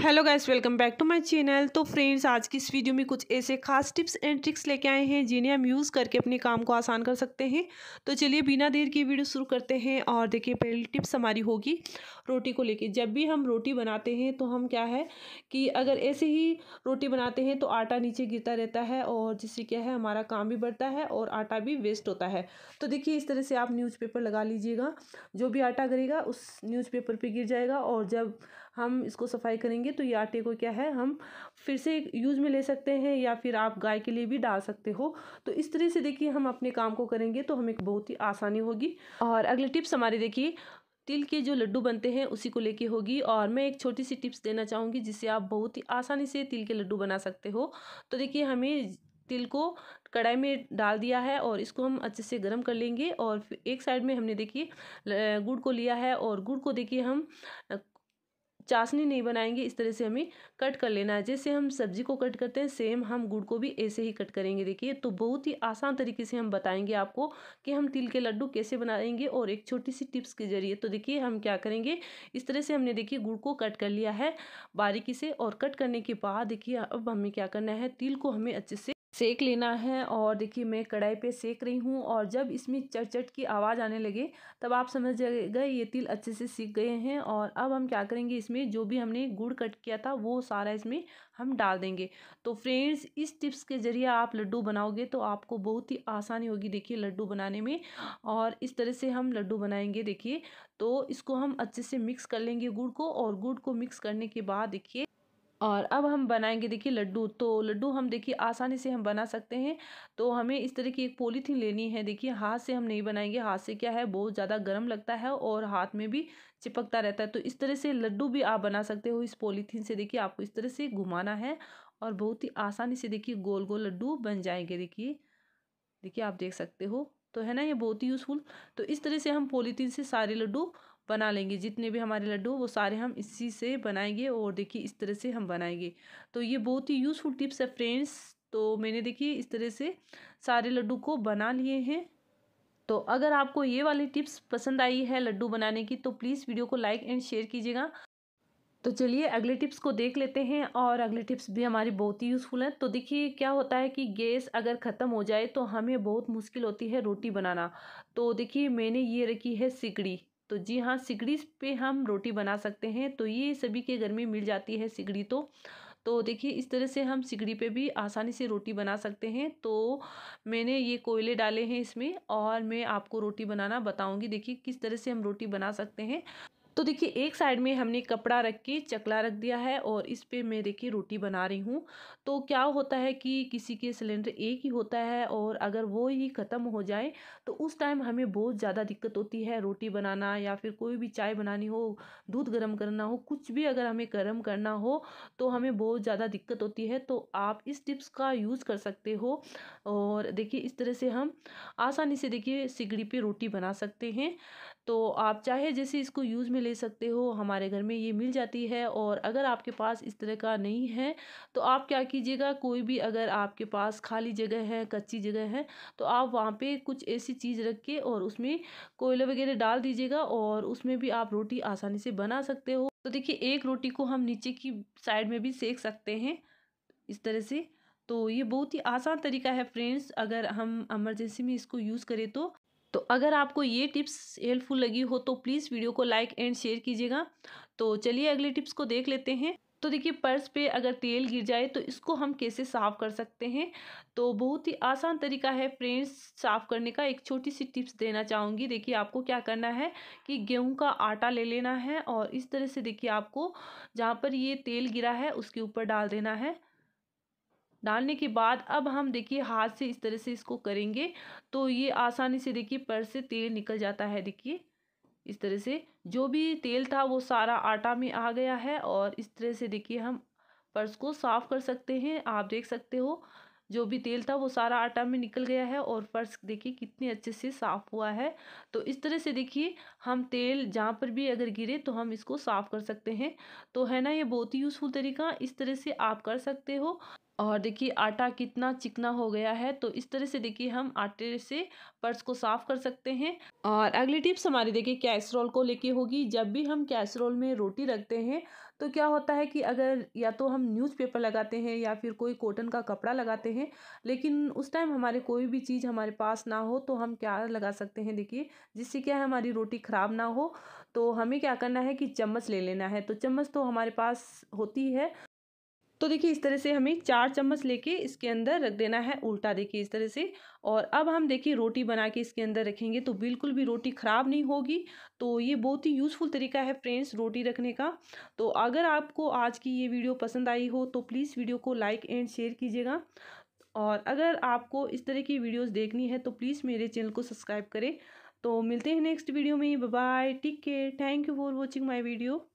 hello guys welcome back to my channel तो friends आज की इस वीडियो में कुछ ऐसे खास टिप्स एंड ट्रिक्स लेके आए हैं जिन्हें हम यूज़ करके अपने काम को आसान कर सकते हैं तो चलिए बिना देर की वीडियो शुरू करते हैं और देखिए पहली टिप्स हमारी होगी रोटी को लेके जब भी हम रोटी बनाते हैं तो हम क्या है कि अगर ऐसे ही रोटी बनाते हैं तो आटा नीचे गिरता रहता है और जिससे क्या है हमारा काम भी बढ़ता है और आटा भी वेस्ट होता है तो देखिए इस तरह से आप न्यूज़ लगा लीजिएगा जो भी आटा गिरेगा उस न्यूज़ पर गिर जाएगा और जब हम इसको सफाई करेंगे तो ये आटे को क्या है हम फिर से यूज़ में ले सकते हैं या फिर आप गाय के लिए भी डाल सकते हो तो इस तरह से देखिए हम अपने काम को करेंगे तो हमें बहुत ही आसानी होगी और अगली टिप्स हमारी देखिए तिल के जो लड्डू बनते हैं उसी को लेके होगी और मैं एक छोटी सी टिप्स देना चाहूँगी जिससे आप बहुत ही आसानी से तिल के लड्डू बना सकते हो तो देखिए हमें तिल को कढ़ाई में डाल दिया है और इसको हम अच्छे से गर्म कर लेंगे और एक साइड में हमने देखिए गुड़ को लिया है और गुड़ को देखिए हम चाशनी नहीं बनाएंगे इस तरह से हमें कट कर लेना है जैसे हम सब्जी को कट करते हैं सेम हम गुड़ को भी ऐसे ही कट करेंगे देखिए तो बहुत ही आसान तरीके से हम बताएंगे आपको कि हम तिल के लड्डू कैसे बनाएंगे और एक छोटी सी टिप्स के जरिए तो देखिए हम क्या करेंगे इस तरह से हमने देखिए गुड़ को कट कर लिया है बारीकी से और कट करने के बाद देखिए अब हमें क्या करना है तिल को हमें अच्छे से सेक लेना है और देखिए मैं कढ़ाई पे सेक रही हूँ और जब इसमें चटचट की आवाज़ आने लगे तब आप समझ गए ये तिल अच्छे से सीख गए हैं और अब हम क्या करेंगे इसमें जो भी हमने गुड़ कट किया था वो सारा इसमें हम डाल देंगे तो फ्रेंड्स इस टिप्स के ज़रिए आप लड्डू बनाओगे तो आपको बहुत ही आसानी होगी देखिए लड्डू बनाने में और इस तरह से हम लड्डू बनाएंगे देखिए तो इसको हम अच्छे से मिक्स कर लेंगे गुड़ को और गुड़ को मिक्स करने के बाद देखिए और अब हम बनाएंगे देखिए लड्डू तो लड्डू हम देखिए आसानी से हम बना सकते हैं तो हमें इस तरह की एक पॉलीथीन लेनी है देखिए हाथ से हम नहीं बनाएंगे हाथ से क्या है बहुत ज़्यादा गर्म लगता है और हाथ में भी चिपकता रहता है तो इस तरह से लड्डू भी आप बना सकते हो इस पॉलीथीन से देखिए आपको इस तरह से घुमाना है और बहुत ही आसानी से देखिए गोल गोल लड्डू बन जाएंगे देखिए देखिए आप देख सकते हो तो है ना ये बहुत ही यूज़फुल तो इस तरह से हम पॉलीथीन से सारे लड्डू बना लेंगे जितने भी हमारे लड्डू वो सारे हम इसी से बनाएंगे और देखिए इस तरह से हम बनाएंगे तो ये बहुत ही यूज़फुल टिप्स है फ्रेंड्स तो मैंने देखिए इस तरह से सारे लड्डू को बना लिए हैं तो अगर आपको ये वाली टिप्स पसंद आई है लड्डू बनाने की तो प्लीज़ वीडियो को लाइक एंड शेयर कीजिएगा तो चलिए अगले टिप्स को देख लेते हैं और अगले टिप्स भी हमारी बहुत ही यूज़फुल हैं तो देखिए क्या होता है कि गैस अगर ख़त्म हो जाए तो हमें बहुत मुश्किल होती है रोटी बनाना तो देखिए मैंने ये रखी है सिकड़ी तो जी हाँ सिगड़ी पे हम रोटी बना सकते हैं तो ये सभी के घर में मिल जाती है सिगड़ी तो तो देखिए इस तरह से हम सिगड़ी पे भी आसानी से रोटी बना सकते हैं तो मैंने ये कोयले डाले हैं इसमें और मैं आपको रोटी बनाना बताऊंगी देखिए किस तरह से हम रोटी बना सकते हैं तो देखिए एक साइड में हमने कपड़ा रख के चकला रख दिया है और इस पर मैं देखिए रोटी बना रही हूँ तो क्या होता है कि किसी के सिलेंडर एक ही होता है और अगर वो ही ख़त्म हो जाए तो उस टाइम हमें बहुत ज़्यादा दिक्कत होती है रोटी बनाना या फिर कोई भी चाय बनानी हो दूध गर्म करना हो कुछ भी अगर हमें गर्म करना हो तो हमें बहुत ज़्यादा दिक्कत होती है तो आप इस टिप्स का यूज़ कर सकते हो और देखिए इस तरह से हम आसानी से देखिए सिगड़ी पर रोटी बना सकते हैं तो आप चाहे जैसे इसको यूज़ में ले सकते हो हमारे घर में ये मिल जाती है और अगर आपके पास इस तरह का नहीं है तो आप क्या कीजिएगा कोई भी अगर आपके पास खाली जगह है कच्ची जगह है तो आप वहाँ पे कुछ ऐसी चीज़ रख के और उसमें कोयला वगैरह डाल दीजिएगा और उसमें भी आप रोटी आसानी से बना सकते हो तो देखिए एक रोटी को हम नीचे की साइड में भी सेक सकते हैं इस तरह से तो ये बहुत ही आसान तरीका है फ्रेंड्स अगर हम इमरजेंसी में इसको यूज़ करें तो तो अगर आपको ये टिप्स हेल्पफुल लगी हो तो प्लीज़ वीडियो को लाइक एंड शेयर कीजिएगा तो चलिए अगले टिप्स को देख लेते हैं तो देखिए पर्स पे अगर तेल गिर जाए तो इसको हम कैसे साफ़ कर सकते हैं तो बहुत ही आसान तरीका है फ्रेंड्स साफ़ करने का एक छोटी सी टिप्स देना चाहूँगी देखिए आपको क्या करना है कि गेहूं का आटा ले लेना है और इस तरह से देखिए आपको जहाँ पर ये तेल गिरा है उसके ऊपर डाल देना है डालने के बाद अब हम देखिए हाथ से इस तरह से इसको करेंगे तो ये आसानी से देखिए पर से तेल निकल जाता है देखिए इस तरह से जो भी तेल था वो सारा आटा में आ गया है और इस तरह से देखिए हम पर्स को साफ़ कर सकते हैं आप देख सकते हो जो भी तेल था वो सारा आटा में निकल गया है और पर्स देखिए कितने अच्छे से साफ़ हुआ है तो इस तरह से देखिए हम तेल जहाँ पर भी अगर गिरे तो हम इसको साफ़ कर सकते हैं तो है ना ये बहुत ही यूज़फुल तरीका इस तरह से आप कर सकते हो और देखिए आटा कितना चिकना हो गया है तो इस तरह से देखिए हम आटे से पर्स को साफ़ कर सकते हैं और अगली टिप्स हमारी देखिए कैसरोल को लेके होगी जब भी हम कैसरोल में रोटी रखते हैं तो क्या होता है कि अगर या तो हम न्यूज़पेपर लगाते हैं या फिर कोई कॉटन का कपड़ा लगाते हैं लेकिन उस टाइम हमारे कोई भी चीज़ हमारे पास ना हो तो हम क्या लगा सकते हैं देखिए जिससे क्या है हमारी रोटी ख़राब ना हो तो हमें क्या करना है कि चम्मच ले लेना है तो चम्मच तो हमारे पास होती है तो देखिए इस तरह से हमें चार चम्मच लेके इसके अंदर रख देना है उल्टा देखिए इस तरह से और अब हम देखिए रोटी बना के इसके अंदर रखेंगे तो बिल्कुल भी रोटी ख़राब नहीं होगी तो ये बहुत ही यूज़फुल तरीका है फ्रेंड्स रोटी रखने का तो अगर आपको आज की ये वीडियो पसंद आई हो तो प्लीज़ वीडियो को लाइक एंड शेयर कीजिएगा और अगर आपको इस तरह की वीडियोज़ देखनी है तो प्लीज़ मेरे चैनल को सब्सक्राइब करें तो मिलते हैं नेक्स्ट वीडियो में bye take care thank you for watching my video